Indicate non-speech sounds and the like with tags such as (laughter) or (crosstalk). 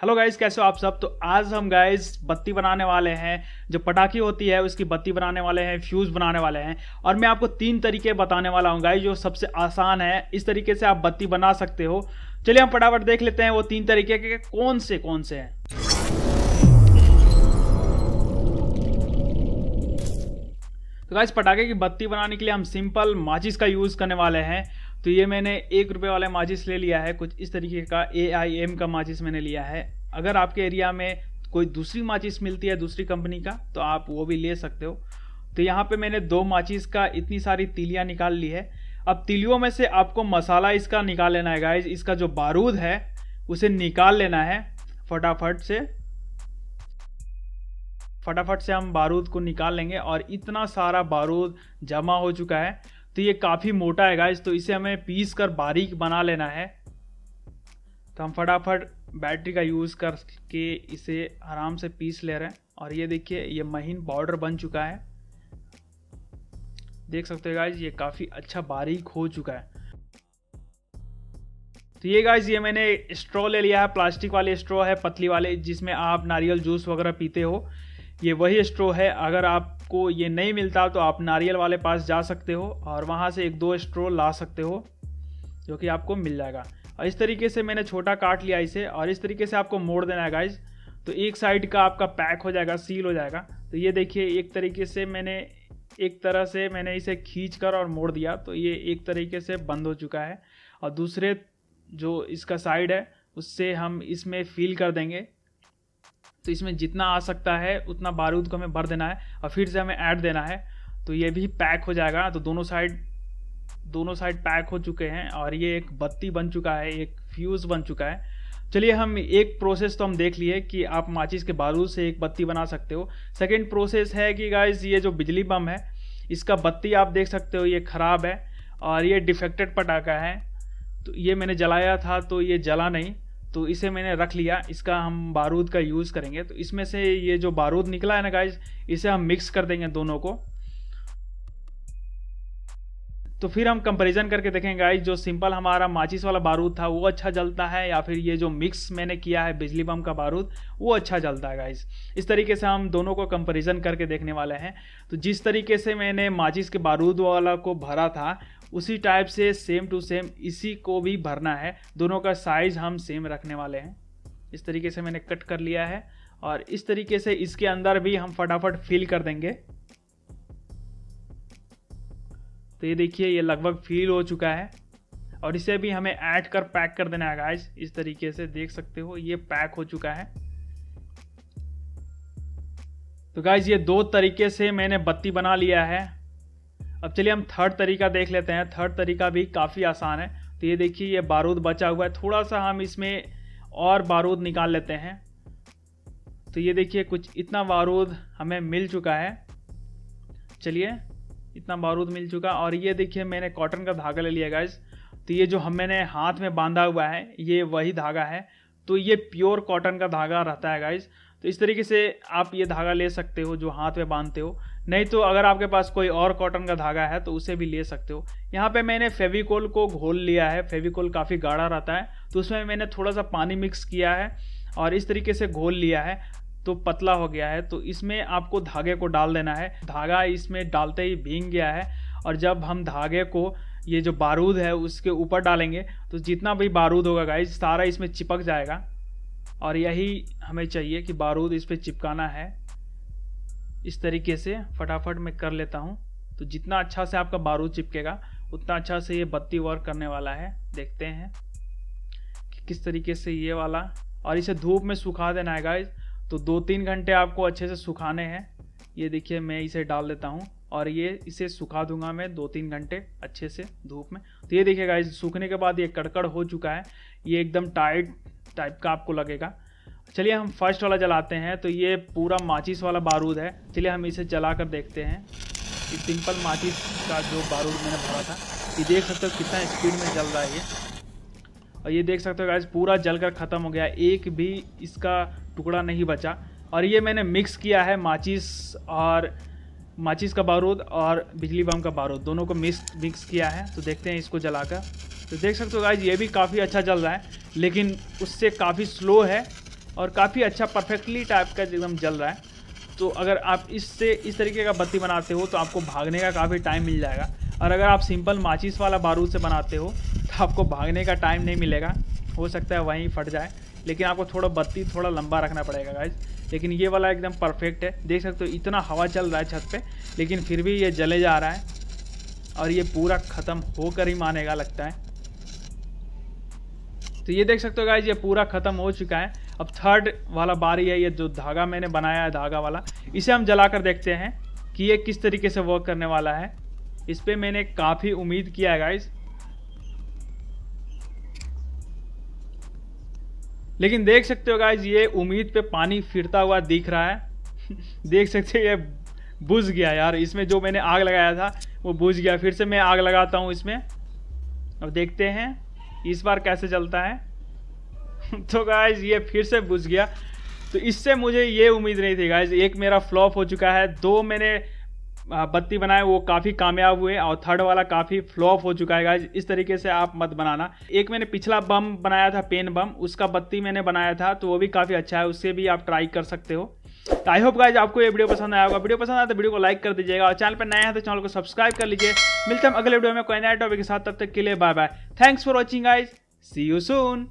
hello guys कैसे हो आप सब तो आज हम गाइज बत्ती बनाने वाले हैं जो पटाखी होती है उसकी बत्ती बनाने वाले हैं फ्यूज़ बनाने वाले हैं और मैं आपको तीन तरीके बताने वाला हूँ गाइज जो सबसे आसान है इस तरीके से आप बत्ती बना सकते हो चलिए हम फटाफट देख लेते हैं वो तीन तरीके के कौन से कौन से हैं तो गाइज पटाखे की बत्ती बनाने के लिए हम सिंपल माचिस का यूज़ करने वाले हैं तो ये मैंने एक रुपये वाला माचिस ले लिया है कुछ इस तरीके का ए आई एम का माचिस मैंने लिया है अगर आपके एरिया में कोई दूसरी माचिस मिलती है दूसरी कंपनी का तो आप वो भी ले सकते हो तो यहाँ पे मैंने दो माचिस का इतनी सारी तिलियाँ निकाल ली है अब तिलियों में से आपको मसाला इसका निकाल लेना है गाइज इसका जो बारूद है उसे निकाल लेना है फटाफट से फटाफट से हम बारूद को निकाल लेंगे और इतना सारा बारूद जमा हो चुका है तो ये काफ़ी मोटा है गाइज तो इसे हमें पीस कर बारीक बना लेना है तो हम फटाफट बैटरी का यूज़ करके इसे आराम से पीस ले रहे हैं और ये देखिए ये महीन बॉर्डर बन चुका है देख सकते हैं गाइज ये काफ़ी अच्छा बारीक हो चुका है तो ये गाइज ये मैंने स्ट्रॉ ले लिया है प्लास्टिक वाले स्ट्रॉ है पतली वाले जिसमें आप नारियल जूस वगैरह पीते हो ये वही स्ट्रो है अगर आपको ये नहीं मिलता तो आप नारियल वाले पास जा सकते हो और वहाँ से एक दो स्ट्रो ला सकते हो जो कि आपको मिल जाएगा और इस तरीके से मैंने छोटा काट लिया इसे और इस तरीके से आपको मोड़ देना है गाइज तो एक साइड का आपका पैक हो जाएगा सील हो जाएगा तो ये देखिए एक तरीके से मैंने एक तरह से मैंने इसे खींच कर और मोड़ दिया तो ये एक तरीके से बंद हो चुका है और दूसरे जो इसका साइड है उससे हम इसमें फील कर देंगे तो इसमें जितना आ सकता है उतना बारूद को हमें भर देना है और फिर से हमें ऐड देना है तो ये भी पैक हो जाएगा तो दोनों साइड दोनों साइड पैक हो चुके हैं और ये एक बत्ती बन चुका है एक फ्यूज़ बन चुका है चलिए हम एक प्रोसेस तो हम देख लिए कि आप माचिस के बारूद से एक बत्ती बना सकते हो सेकेंड प्रोसेस है कि गाइज ये जो बिजली बम है इसका बत्ती आप देख सकते हो ये ख़राब है और ये डिफेक्टेड पटाखा है तो ये मैंने जलाया था तो ये जला नहीं तो इसे मैंने रख लिया इसका हम बारूद का यूज़ करेंगे तो इसमें से ये जो बारूद निकला है ना गाइज इसे हम मिक्स कर देंगे दोनों को तो फिर हम कंपैरिजन करके देखेंगे गाइज जो सिंपल हमारा माचिस वाला बारूद था वो अच्छा जलता है या फिर ये जो मिक्स मैंने किया है बिजली बम का बारूद वो अच्छा जलता है गाइज इस तरीके से हम दोनों को कंपैरिजन करके देखने वाले हैं तो जिस तरीके से मैंने माचिस के बारूद वाला को भरा था उसी टाइप से सेम टू सेम इसी को भी भरना है दोनों का साइज़ हम सेम रखने वाले हैं इस तरीके से मैंने कट कर लिया है और इस तरीके से इसके अंदर भी हम फटाफट फिल कर देंगे तो ये देखिए ये लगभग फिल हो चुका है और इसे भी हमें ऐड कर पैक कर देना है गाइज इस तरीके से देख सकते हो ये पैक हो चुका है तो गाइज ये दो तरीके से मैंने बत्ती बना लिया है अब चलिए हम थर्ड तरीका देख लेते हैं थर्ड तरीका भी काफ़ी आसान है तो ये देखिए ये बारूद बचा हुआ है थोड़ा सा हम इसमें और बारूद निकाल लेते हैं तो ये देखिए कुछ इतना बारूद हमें मिल चुका है चलिए इतना बारूद मिल चुका और ये देखिए मैंने कॉटन का धागा ले लिया गाइज तो ये जो हम मैंने हाथ में बांधा हुआ है ये वही धागा है तो ये प्योर कॉटन का धागा रहता है गाइज तो इस तरीके से आप ये धागा ले सकते हो जो हाथ में बांधते हो नहीं तो अगर आपके पास कोई और कॉटन का धागा है तो उसे भी ले सकते हो यहाँ पे मैंने फेविकोल को घोल लिया है फेविकोल काफ़ी गाढ़ा रहता है तो उसमें मैंने थोड़ा सा पानी मिक्स किया है और इस तरीके से घोल लिया है तो पतला हो गया है तो इसमें आपको धागे को डाल देना है धागा इसमें डालते ही भींग गया है और जब हम धागे को ये जो बारूद है उसके ऊपर डालेंगे तो जितना भी बारूद होगा गाइज सारा इसमें चिपक जाएगा और यही हमें चाहिए कि बारूद इस पर चिपकाना है इस तरीके से फटाफट मैं कर लेता हूँ तो जितना अच्छा से आपका बारूद चिपकेगा उतना अच्छा से ये बत्ती वर्क करने वाला है देखते हैं कि किस तरीके से ये वाला और इसे धूप में सुखा देना है गाइज तो दो तीन घंटे आपको अच्छे से सुखाने हैं ये देखिए मैं इसे डाल देता हूँ और ये इसे सुखा दूंगा मैं दो तीन घंटे अच्छे से धूप में तो ये देखिए गाइज सूखने के बाद ये कड़कड़ हो चुका है ये एकदम टाइट टाइप का आपको लगेगा चलिए हम फर्स्ट वाला जलाते हैं तो ये पूरा माचिस वाला बारूद है चलिए हम इसे जला कर देखते हैं कि सिंपल माचिस का जो बारूद मैंने भरा था ये देख सकते हो कितना स्पीड में जल रहा है ये और ये देख सकते हो गैस पूरा जल कर ख़त्म हो गया एक भी इसका टुकड़ा नहीं बचा और ये मैंने मिक्स किया है माचिस और माचिस का बारूद और बिजली बम का बारूद दोनों को मिक्स मिक्स किया है तो देखते हैं इसको जलाकर तो देख सकते हो गाइज ये भी काफ़ी अच्छा चल रहा है लेकिन उससे काफ़ी स्लो है और काफ़ी अच्छा परफेक्टली टाइप का एकदम जल रहा है तो अगर आप इससे इस तरीके का बत्ती बनाते हो तो आपको भागने का काफ़ी टाइम मिल जाएगा और अगर आप सिंपल माचिस वाला बारूद से बनाते हो तो आपको भागने का टाइम नहीं मिलेगा हो सकता है वहीं फट जाए लेकिन आपको थोड़ा बत्ती थोड़ा लंबा रखना पड़ेगा गाइज लेकिन ये वाला एकदम परफेक्ट है देख सकते हो इतना हवा चल रहा है छत पर लेकिन फिर भी ये जले जा रहा है और ये पूरा ख़त्म होकर ही मानेगा लगता है तो ये देख सकते हो गाइज ये पूरा ख़त्म हो चुका है अब थर्ड वाला बारी है ये जो धागा मैंने बनाया है धागा वाला इसे हम जला कर देखते हैं कि ये किस तरीके से वर्क करने वाला है इस पर मैंने काफ़ी उम्मीद किया है गाइज लेकिन देख सकते हो गाइज ये उम्मीद पे पानी फिरता हुआ दिख रहा है (laughs) देख सकते हो ये बुझ गया यार इसमें जो मैंने आग लगाया था वो बुझ गया फिर से मैं आग लगाता हूँ इसमें अब देखते हैं इस बार कैसे चलता है (laughs) तो गाइज ये फिर से बुझ गया तो इससे मुझे ये उम्मीद नहीं थी गाइज एक मेरा फ्लॉप हो चुका है दो मैंने बत्ती बनाए वो काफ़ी कामयाब हुए और थर्ड वाला काफ़ी फ्लॉप हो चुका है गाइज इस तरीके से आप मत बनाना एक मैंने पिछला बम बनाया था पेन बम उसका बत्ती मैंने बनाया था तो वो भी काफ़ी अच्छा है उससे भी आप ट्राई कर सकते हो तो आई होप गाइज आपको ये वीडियो पसंद आया होगा वीडियो पसंद आया तो वीडियो को लाइक कर दीजिएगा और चैनल पर नया है तो चैनल को सब्सक्राइब कर लीजिए मिलते हैं अगले वीडियो में कोई नया टॉपिक के साथ तब तक के लिए bye bye thanks for watching guys see you soon